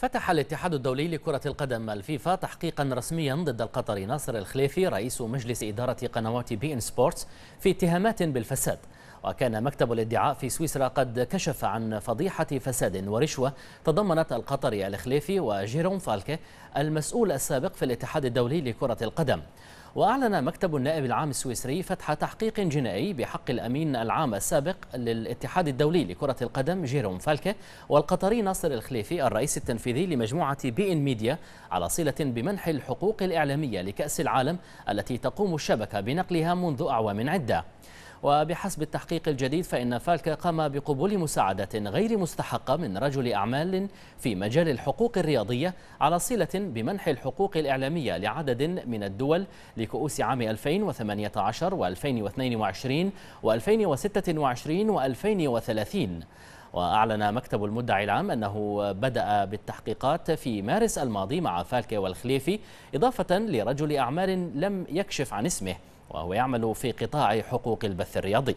فتح الاتحاد الدولي لكرة القدم الفيفا تحقيقا رسميا ضد القطري ناصر الخليفي رئيس مجلس إدارة قنوات بي إن سبورتس في اتهامات بالفساد وكان مكتب الادعاء في سويسرا قد كشف عن فضيحة فساد ورشوة تضمنت القطري الخليفي وجيروم فالكي المسؤول السابق في الاتحاد الدولي لكرة القدم وأعلن مكتب النائب العام السويسري فتح تحقيق جنائي بحق الأمين العام السابق للاتحاد الدولي لكرة القدم جيروم فالكة والقطري ناصر الخليفي الرئيس التنفيذي لمجموعة بي إن ميديا على صلة بمنح الحقوق الإعلامية لكأس العالم التي تقوم الشبكة بنقلها منذ أعوام عدة وبحسب التحقيق الجديد فإن فالكا قام بقبول مساعدة غير مستحقة من رجل أعمال في مجال الحقوق الرياضية على صلة بمنح الحقوق الإعلامية لعدد من الدول لكؤوس عام 2018 و2022 و2026 و2030 وأعلن مكتب المدعي العام أنه بدأ بالتحقيقات في مارس الماضي مع فالكي والخليفي إضافة لرجل أعمال لم يكشف عن اسمه وهو يعمل في قطاع حقوق البث الرياضي